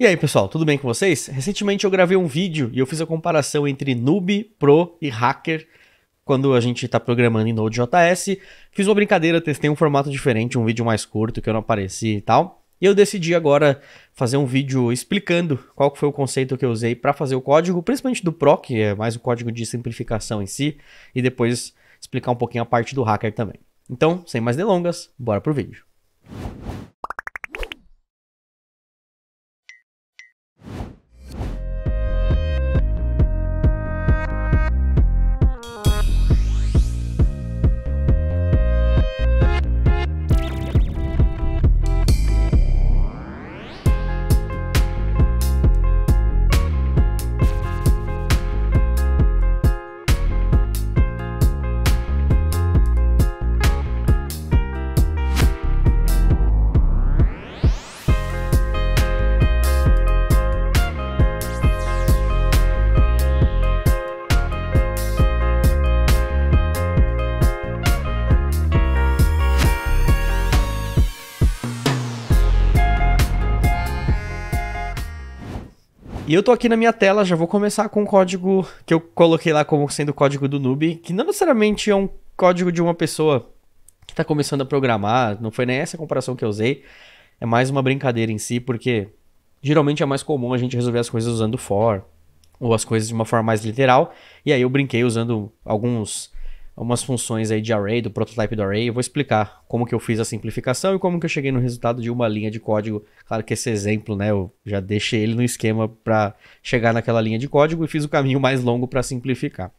E aí, pessoal, tudo bem com vocês? Recentemente eu gravei um vídeo e eu fiz a comparação entre noob, pro e hacker quando a gente está programando em Node.js. Fiz uma brincadeira, testei um formato diferente, um vídeo mais curto que eu não apareci e tal. E eu decidi agora fazer um vídeo explicando qual foi o conceito que eu usei para fazer o código, principalmente do Pro, que é mais o código de simplificação em si, e depois explicar um pouquinho a parte do hacker também. Então, sem mais delongas, bora pro vídeo. E eu tô aqui na minha tela, já vou começar com o um código que eu coloquei lá como sendo o código do noob, que não necessariamente é um código de uma pessoa que tá começando a programar, não foi nem essa comparação que eu usei, é mais uma brincadeira em si, porque geralmente é mais comum a gente resolver as coisas usando for, ou as coisas de uma forma mais literal, e aí eu brinquei usando alguns algumas funções aí de array, do prototype do array. Eu vou explicar como que eu fiz a simplificação e como que eu cheguei no resultado de uma linha de código. Claro que esse exemplo, né, eu já deixei ele no esquema para chegar naquela linha de código e fiz o caminho mais longo para simplificar.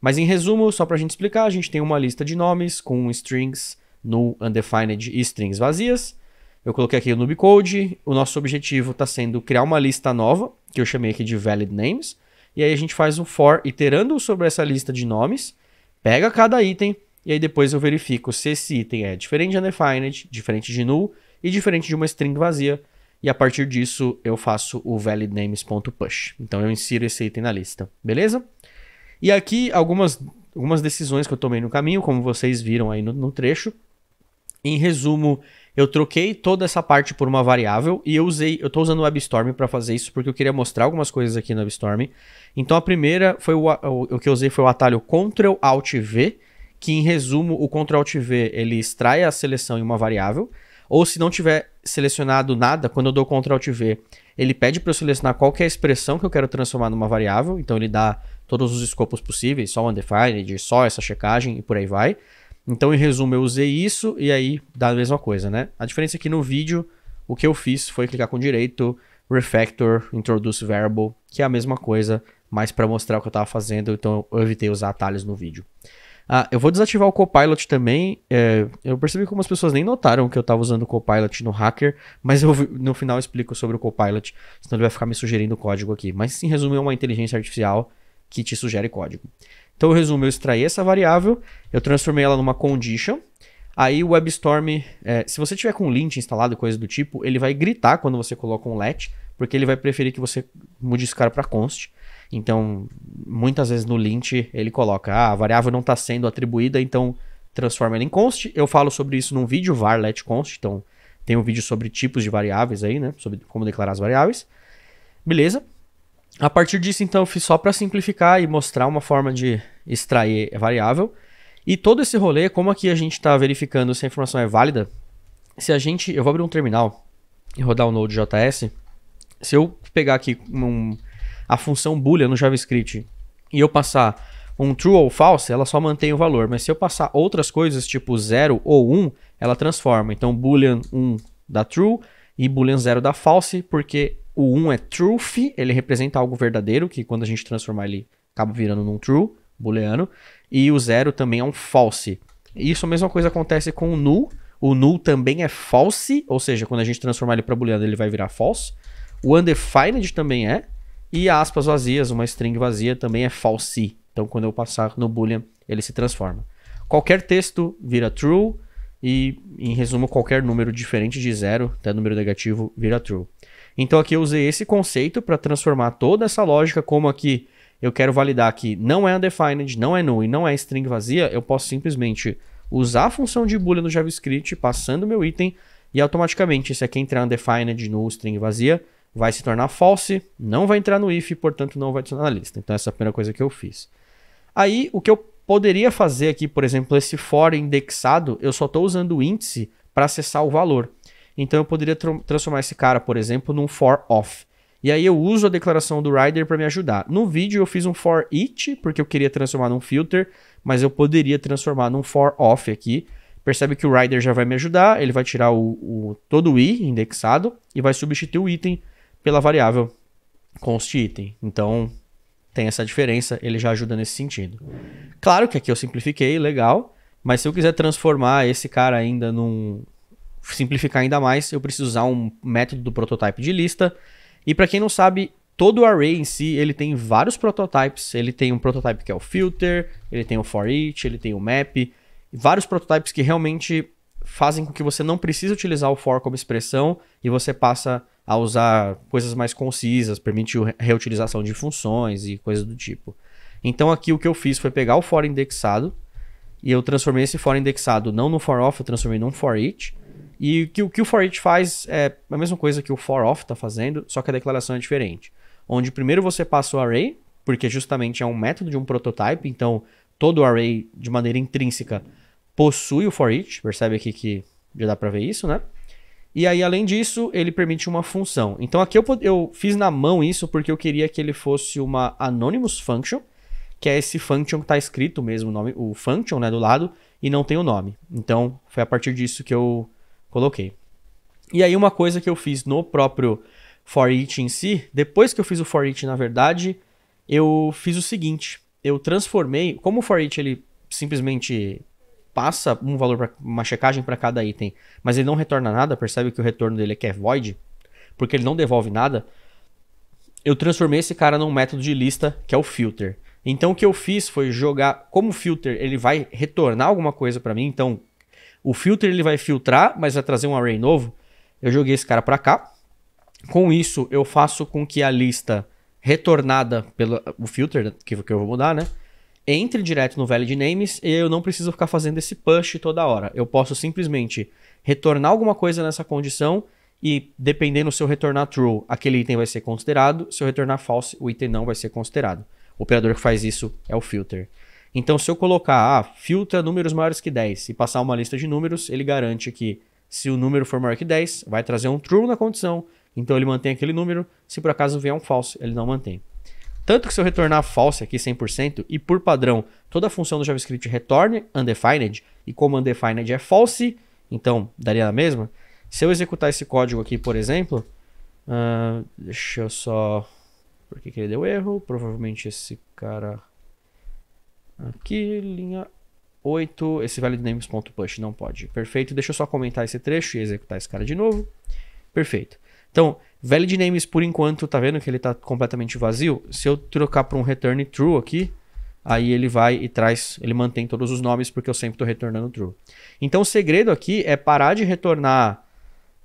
Mas em resumo, só para a gente explicar, a gente tem uma lista de nomes com strings null, undefined e strings vazias. Eu coloquei aqui o nubcode. O nosso objetivo está sendo criar uma lista nova, que eu chamei aqui de valid names. E aí a gente faz um for iterando sobre essa lista de nomes pega cada item e aí depois eu verifico se esse item é diferente de undefined, diferente de null e diferente de uma string vazia. E a partir disso eu faço o validNames.push. Então eu insiro esse item na lista, beleza? E aqui algumas, algumas decisões que eu tomei no caminho, como vocês viram aí no, no trecho. Em resumo, eu troquei toda essa parte por uma variável e eu usei, eu tô usando o WebStorm para fazer isso porque eu queria mostrar algumas coisas aqui no WebStorm. Então a primeira foi o, o, o que eu usei foi o atalho Ctrl Alt V, que em resumo o Ctrl Alt V ele extrai a seleção em uma variável. Ou se não tiver selecionado nada, quando eu dou Ctrl Alt V, ele pede para eu selecionar qualquer é expressão que eu quero transformar numa variável. Então ele dá todos os escopos possíveis, só undefined, só essa checagem e por aí vai. Então, em resumo, eu usei isso e aí dá a mesma coisa, né? A diferença é que no vídeo, o que eu fiz foi clicar com direito, refactor, introduce variable, que é a mesma coisa, mas para mostrar o que eu estava fazendo, então eu evitei usar atalhos no vídeo. Ah, eu vou desativar o Copilot também. É, eu percebi que algumas pessoas nem notaram que eu estava usando o Copilot no hacker, mas eu no final explico sobre o Copilot, senão ele vai ficar me sugerindo código aqui. Mas em resumo, é uma inteligência artificial que te sugere código. Então, eu resumo, eu extraí essa variável, eu transformei ela numa condition, aí o WebStorm, é, se você tiver com lint instalado, coisa do tipo, ele vai gritar quando você coloca um let, porque ele vai preferir que você mude esse cara para const. Então, muitas vezes no lint ele coloca, ah, a variável não está sendo atribuída, então transforma ela em const. Eu falo sobre isso num vídeo, var let const, então tem um vídeo sobre tipos de variáveis aí, né, sobre como declarar as variáveis. Beleza? A partir disso, então, eu fiz só para simplificar e mostrar uma forma de extrair variável. E todo esse rolê, como aqui a gente está verificando se a informação é válida, se a gente... Eu vou abrir um terminal e rodar o um Node.js. Se eu pegar aqui um, a função boolean no JavaScript e eu passar um true ou false, ela só mantém o valor. Mas se eu passar outras coisas, tipo 0 ou 1, um, ela transforma. Então, boolean 1 um dá true e boolean 0 dá false, porque o 1 um é truth, ele representa algo verdadeiro, que quando a gente transformar ele acaba virando num true, booleano. E o 0 também é um false. Isso a mesma coisa acontece com o null. O null também é false, ou seja, quando a gente transformar ele para booleano, ele vai virar false. O undefined também é. E aspas vazias, uma string vazia, também é false. Então, quando eu passar no boolean, ele se transforma. Qualquer texto vira true. E, em resumo, qualquer número diferente de zero até número negativo vira true. Então aqui eu usei esse conceito para transformar toda essa lógica, como aqui eu quero validar que não é undefined, não é null e não é string vazia, eu posso simplesmente usar a função de boolean no JavaScript, passando meu item, e automaticamente isso aqui entrar undefined, null, string vazia, vai se tornar false, não vai entrar no if, portanto não vai adicionar na lista. Então essa é a primeira coisa que eu fiz. Aí o que eu poderia fazer aqui, por exemplo, esse for indexado, eu só estou usando o índice para acessar o valor. Então eu poderia tr transformar esse cara, por exemplo, num for off. E aí eu uso a declaração do rider para me ajudar. No vídeo eu fiz um for each, porque eu queria transformar num filter, mas eu poderia transformar num for off aqui. Percebe que o rider já vai me ajudar, ele vai tirar o, o todo o i indexado e vai substituir o item pela variável const item. Então tem essa diferença, ele já ajuda nesse sentido. Claro que aqui eu simplifiquei, legal, mas se eu quiser transformar esse cara ainda num, simplificar ainda mais, eu preciso usar um método do prototype de lista. E para quem não sabe, todo o array em si, ele tem vários prototypes. Ele tem um prototype que é o filter, ele tem o for each, ele tem o map, vários prototypes que realmente fazem com que você não precise utilizar o for como expressão e você passa a usar coisas mais concisas, permite reutilização de funções e coisas do tipo. Então aqui o que eu fiz foi pegar o for indexado e eu transformei esse for indexado não no for off, eu transformei num for each e o que, o que o for each faz é a mesma coisa que o for off está fazendo, só que a declaração é diferente. Onde primeiro você passa o array, porque justamente é um método de um prototype, então todo array de maneira intrínseca possui o for each, percebe aqui que já dá para ver isso, né? E aí, além disso, ele permite uma função. Então aqui eu, eu fiz na mão isso porque eu queria que ele fosse uma anonymous function, que é esse function que está escrito mesmo, o, nome, o function né, do lado, e não tem o nome. Então foi a partir disso que eu Coloquei. E aí uma coisa que eu fiz no próprio for each em si, depois que eu fiz o for each, na verdade, eu fiz o seguinte, eu transformei, como o for each ele simplesmente passa um valor para uma checagem para cada item, mas ele não retorna nada, percebe que o retorno dele é que é void, porque ele não devolve nada. Eu transformei esse cara num método de lista que é o filter. Então o que eu fiz foi jogar, como o filter ele vai retornar alguma coisa para mim, então o filter ele vai filtrar, mas vai trazer um array novo. Eu joguei esse cara para cá. Com isso, eu faço com que a lista retornada pelo o filter, né, que, que eu vou mudar, né? Entre direto no valid names e eu não preciso ficar fazendo esse push toda hora. Eu posso simplesmente retornar alguma coisa nessa condição e dependendo se eu retornar true, aquele item vai ser considerado. Se eu retornar false, o item não vai ser considerado. O operador que faz isso é o filter. Então, se eu colocar, ah, filtra números maiores que 10 e passar uma lista de números, ele garante que se o número for maior que 10, vai trazer um true na condição. Então, ele mantém aquele número. Se por acaso vier um falso, ele não mantém. Tanto que se eu retornar false aqui 100% e por padrão toda a função do JavaScript retorne undefined, e como undefined é false, então daria a mesma. Se eu executar esse código aqui, por exemplo, uh, deixa eu só. Por que, que ele deu erro? Provavelmente esse cara aqui, linha 8, esse valid names.push não pode. Perfeito, deixa eu só comentar esse trecho e executar esse cara de novo. Perfeito. Então, valid names por enquanto, tá vendo que ele tá completamente vazio? Se eu trocar para um return true aqui, aí ele vai e traz, ele mantém todos os nomes porque eu sempre tô retornando true. Então, o segredo aqui é parar de retornar,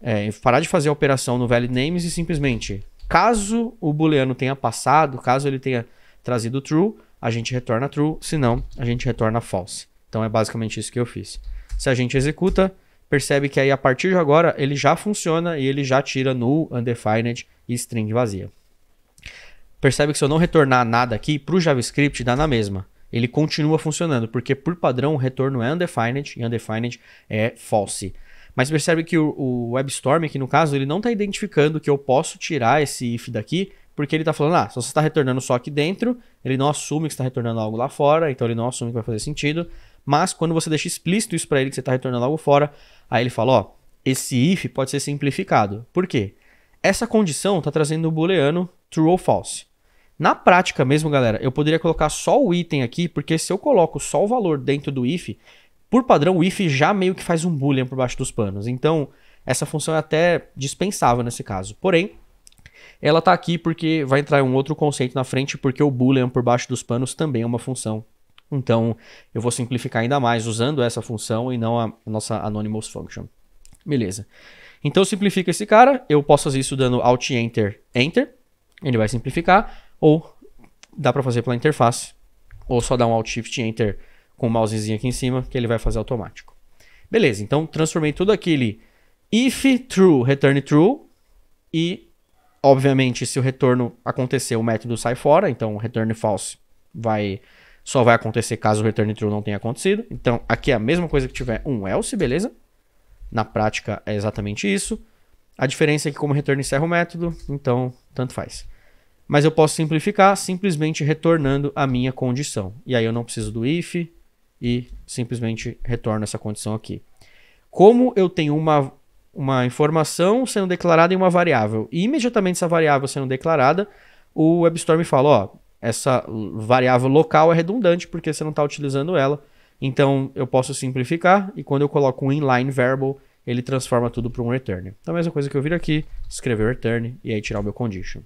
é, parar de fazer a operação no valid names e simplesmente, caso o booleano tenha passado, caso ele tenha trazido true, a gente retorna true, se não, a gente retorna false. Então é basicamente isso que eu fiz. Se a gente executa, percebe que aí a partir de agora ele já funciona e ele já tira null, undefined e string vazia. Percebe que se eu não retornar nada aqui, para o JavaScript dá na mesma. Ele continua funcionando, porque por padrão o retorno é undefined e undefined é false. Mas percebe que o, o WebStorm aqui no caso, ele não está identificando que eu posso tirar esse if daqui porque ele tá falando, ah, se você está retornando só aqui dentro, ele não assume que está retornando algo lá fora, então ele não assume que vai fazer sentido. Mas quando você deixa explícito isso para ele que você está retornando algo fora, aí ele fala, ó, esse if pode ser simplificado. Por quê? Essa condição está trazendo o booleano true ou false. Na prática mesmo, galera, eu poderia colocar só o item aqui, porque se eu coloco só o valor dentro do if, por padrão o if já meio que faz um boolean por baixo dos panos. Então, essa função é até dispensável nesse caso. Porém, ela está aqui porque vai entrar um outro conceito na frente, porque o boolean por baixo dos panos também é uma função. Então, eu vou simplificar ainda mais usando essa função e não a nossa anonymous function. Beleza. Então, simplifica esse cara. Eu posso fazer isso dando Alt Enter, Enter. Ele vai simplificar. Ou dá para fazer pela interface. Ou só dar um Alt Shift Enter com o mousezinho aqui em cima, que ele vai fazer automático. Beleza, então transformei tudo aquele if true, return true e Obviamente, se o retorno acontecer, o método sai fora, então o return false vai só vai acontecer caso o return true não tenha acontecido. Então, aqui é a mesma coisa que tiver um else, beleza? Na prática é exatamente isso. A diferença é que como return encerra o método, então tanto faz. Mas eu posso simplificar simplesmente retornando a minha condição. E aí eu não preciso do if e simplesmente retorno essa condição aqui. Como eu tenho uma uma informação sendo declarada em uma variável. E imediatamente essa variável sendo declarada, o WebStorm fala, ó, essa variável local é redundante porque você não está utilizando ela. Então eu posso simplificar e quando eu coloco um inline variable, ele transforma tudo para um return. Então a mesma coisa que eu vi aqui, escrever return e aí tirar o meu condition.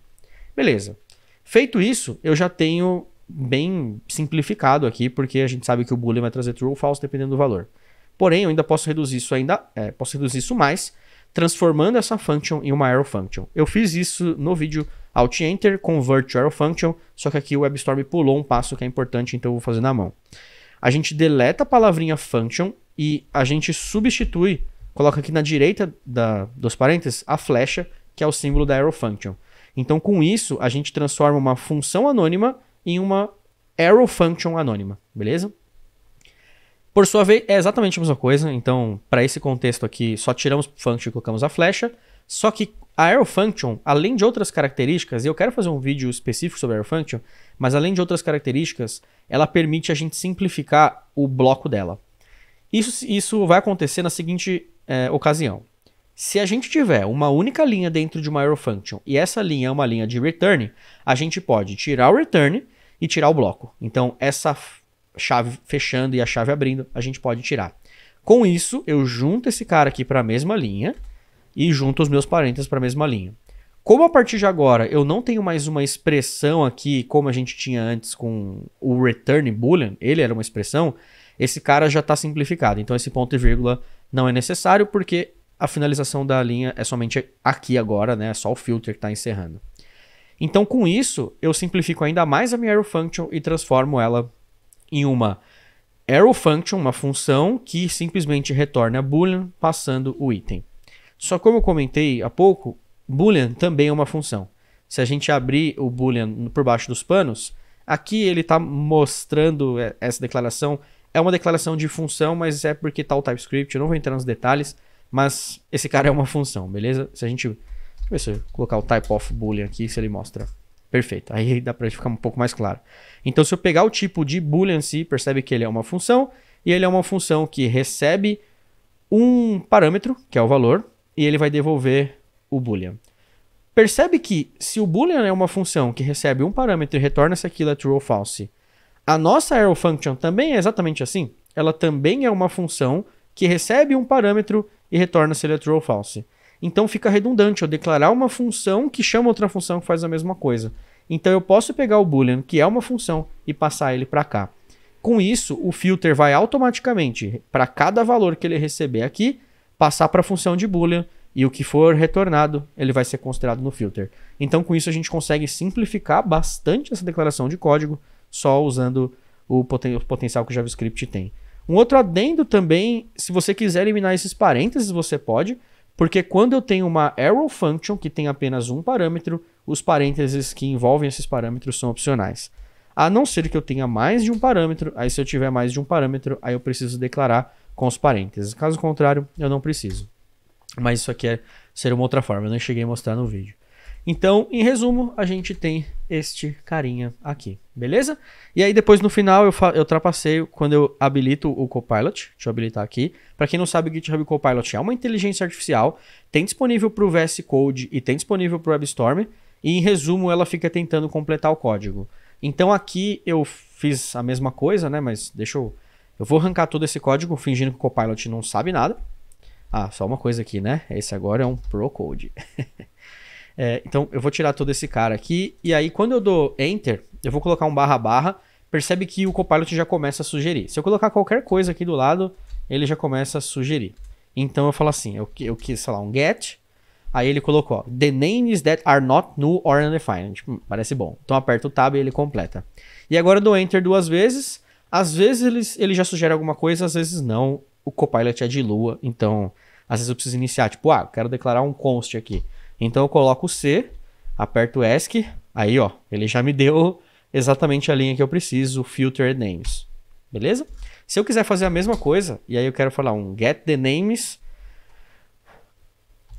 Beleza. Feito isso, eu já tenho bem simplificado aqui, porque a gente sabe que o boolean vai trazer true ou false dependendo do valor. Porém, eu ainda posso reduzir isso ainda, é, posso reduzir isso mais, transformando essa function em uma arrow function. Eu fiz isso no vídeo Alt Enter, Convert to Arrow Function, só que aqui o WebStorm pulou um passo que é importante, então eu vou fazer na mão. A gente deleta a palavrinha function e a gente substitui, coloca aqui na direita da, dos parênteses, a flecha, que é o símbolo da arrow function. Então, com isso, a gente transforma uma função anônima em uma arrow function anônima, beleza? Por sua vez, é exatamente a mesma coisa. Então, para esse contexto aqui, só tiramos function e colocamos a flecha. Só que a arrow function, além de outras características, e eu quero fazer um vídeo específico sobre a arrow function, mas além de outras características, ela permite a gente simplificar o bloco dela. Isso, isso vai acontecer na seguinte é, ocasião. Se a gente tiver uma única linha dentro de uma arrow function e essa linha é uma linha de return, a gente pode tirar o return e tirar o bloco. Então, essa chave fechando e a chave abrindo, a gente pode tirar. Com isso, eu junto esse cara aqui para a mesma linha e junto os meus parênteses para a mesma linha. Como a partir de agora eu não tenho mais uma expressão aqui, como a gente tinha antes com o return boolean, ele era uma expressão, esse cara já está simplificado. Então esse ponto e vírgula não é necessário porque a finalização da linha é somente aqui agora, né? É só o filter que está encerrando. Então com isso eu simplifico ainda mais a minha arrow function e transformo ela em uma arrow function, uma função que simplesmente retorna boolean passando o item. Só como eu comentei há pouco, boolean também é uma função. Se a gente abrir o boolean por baixo dos panos, aqui ele está mostrando é, essa declaração. É uma declaração de função, mas é porque tal tá TypeScript, eu não vou entrar nos detalhes, mas esse cara é uma função, beleza? Se a gente... Deixa eu ver se eu colocar o type of boolean aqui, se ele mostra. Perfeito. Aí dá para ficar um pouco mais claro. Então, se eu pegar o tipo de boolean si, percebe que ele é uma função, e ele é uma função que recebe um parâmetro, que é o valor, e ele vai devolver o boolean. Percebe que se o boolean é uma função que recebe um parâmetro e retorna se aquilo é true ou false, a nossa arrow function também é exatamente assim. Ela também é uma função que recebe um parâmetro e retorna se ele é true ou false. Então fica redundante eu declarar uma função que chama outra função que faz a mesma coisa. Então eu posso pegar o boolean, que é uma função, e passar ele para cá. Com isso, o filter vai automaticamente, para cada valor que ele receber aqui, passar para a função de boolean e o que for retornado, ele vai ser considerado no filter. Então com isso a gente consegue simplificar bastante essa declaração de código só usando o, poten o potencial que o JavaScript tem. Um outro adendo também, se você quiser eliminar esses parênteses, você pode. Porque quando eu tenho uma arrow function que tem apenas um parâmetro, os parênteses que envolvem esses parâmetros são opcionais. A não ser que eu tenha mais de um parâmetro, aí se eu tiver mais de um parâmetro, aí eu preciso declarar com os parênteses. Caso contrário, eu não preciso. Mas isso aqui é ser uma outra forma, eu não cheguei a mostrar no vídeo. Então, em resumo, a gente tem este carinha aqui, beleza? E aí depois no final eu, eu trapaceio quando eu habilito o Copilot, deixa eu habilitar aqui. Para quem não sabe, o GitHub Copilot é uma inteligência artificial, tem disponível para o VS Code e tem disponível para o WebStorm, e em resumo ela fica tentando completar o código. Então aqui eu fiz a mesma coisa, né, mas deixa eu... Eu vou arrancar todo esse código fingindo que o Copilot não sabe nada. Ah, só uma coisa aqui, né? Esse agora é um Pro Code. É, então eu vou tirar todo esse cara aqui. E aí quando eu dou Enter, eu vou colocar um barra barra. Percebe que o Copilot já começa a sugerir. Se eu colocar qualquer coisa aqui do lado, ele já começa a sugerir. Então eu falo assim, eu, eu quis, sei lá, um get. Aí ele colocou, ó, the names that are not new or undefined. Tipo, parece bom. Então aperto o tab e ele completa. E agora eu dou enter duas vezes. Às vezes ele, ele já sugere alguma coisa, às vezes não. O Copilot é de lua, então às vezes eu preciso iniciar. Tipo, ah, quero declarar um const aqui. Então eu coloco o C, aperto ESC, aí ó, ele já me deu exatamente a linha que eu preciso, filter names. Beleza? Se eu quiser fazer a mesma coisa, e aí eu quero falar um get the names,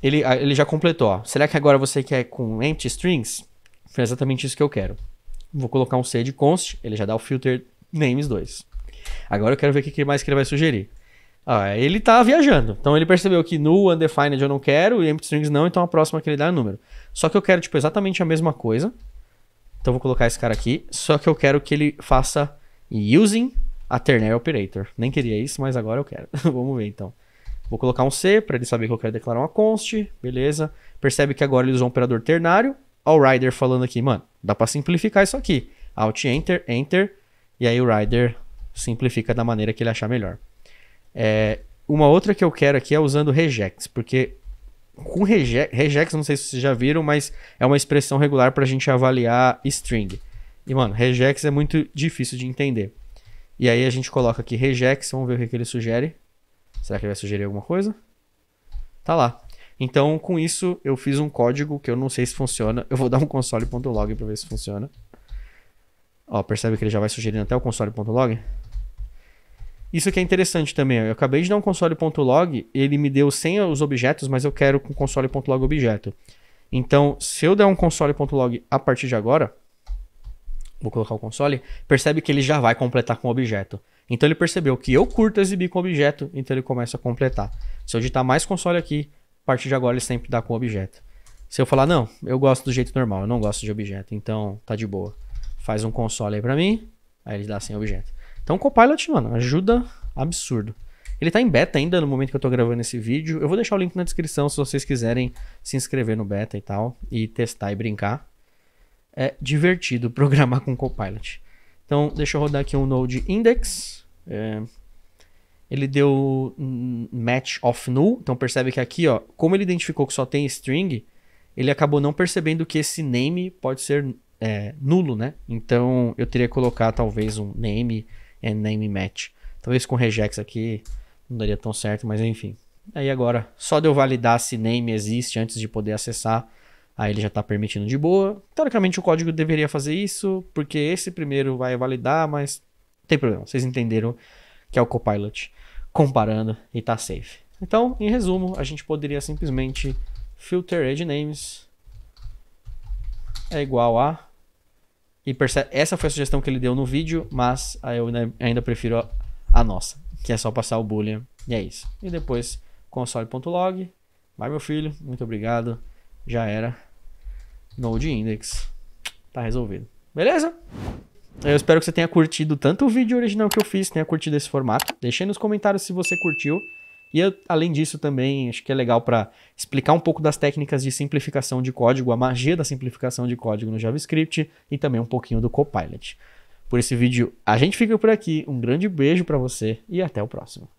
ele, ah, ele já completou. Ó. Será que agora você quer com empty strings? Foi exatamente isso que eu quero. Vou colocar um C de const, ele já dá o filter names 2. Agora eu quero ver o que mais que ele vai sugerir. Ah, é, ele tá viajando. Então ele percebeu que no Undefined eu não quero e Empty Strings não, então a próxima que ele dá é número. Só que eu quero, tipo, exatamente a mesma coisa. Então vou colocar esse cara aqui. Só que eu quero que ele faça using a ternary operator. Nem queria isso, mas agora eu quero. Vamos ver então. Vou colocar um C para ele saber que eu quero declarar uma const. Beleza. Percebe que agora ele usou um operador ternário. Olha o Rider falando aqui, mano, dá para simplificar isso aqui. Alt Enter, Enter. E aí o Rider simplifica da maneira que ele achar melhor. É, uma outra que eu quero aqui é usando regex, porque com regex, não sei se vocês já viram, mas é uma expressão regular para a gente avaliar string. E, mano, regex é muito difícil de entender. E aí a gente coloca aqui regex, vamos ver o que, que ele sugere. Será que ele vai sugerir alguma coisa? Tá lá. Então, com isso, eu fiz um código que eu não sei se funciona. Eu vou dar um console.log para ver se funciona. Ó, percebe que ele já vai sugerindo até o console.log? Isso que é interessante também. Eu acabei de dar um console.log, ele me deu sem os objetos, mas eu quero com console.log objeto. Então, se eu der um console.log a partir de agora, vou colocar o console, percebe que ele já vai completar com objeto. Então ele percebeu que eu curto exibir com objeto, então ele começa a completar. Se eu digitar mais console aqui, a partir de agora ele sempre dá com objeto. Se eu falar, não, eu gosto do jeito normal, eu não gosto de objeto, então tá de boa. Faz um console aí pra mim, aí ele dá sem objeto. Então, o Copilot, mano, ajuda absurdo. Ele tá em beta ainda no momento que eu tô gravando esse vídeo. Eu vou deixar o link na descrição se vocês quiserem se inscrever no beta e tal, e testar e brincar. É divertido programar com Copilot. Então, deixa eu rodar aqui um node index. É... Ele deu match of null. Então, percebe que aqui, ó, como ele identificou que só tem string, ele acabou não percebendo que esse name pode ser é, nulo, né? Então, eu teria que colocar talvez um name and Name Match. Talvez com regex aqui não daria tão certo, mas enfim. Aí agora, só de eu validar se name existe antes de poder acessar, aí ele já está permitindo de boa. Teoricamente o código deveria fazer isso, porque esse primeiro vai validar, mas não tem problema, vocês entenderam que é o Copilot comparando e está safe. Então, em resumo, a gente poderia simplesmente filter edge names é igual a e percebe, essa foi a sugestão que ele deu no vídeo, mas eu ainda, prefiro a, a, nossa, que é só passar o boolean e é isso. E depois console.log, vai meu filho, muito obrigado, já era. Node index, tá resolvido. Beleza? Eu espero que você tenha curtido tanto o vídeo original que eu fiz, tenha curtido esse formato. Deixe nos comentários se você curtiu. E eu, além disso também, acho que é legal para explicar um pouco das técnicas de simplificação de código, a magia da simplificação de código no JavaScript e também um pouquinho do Copilot. Por esse vídeo, a gente fica por aqui. Um grande beijo para você e até o próximo.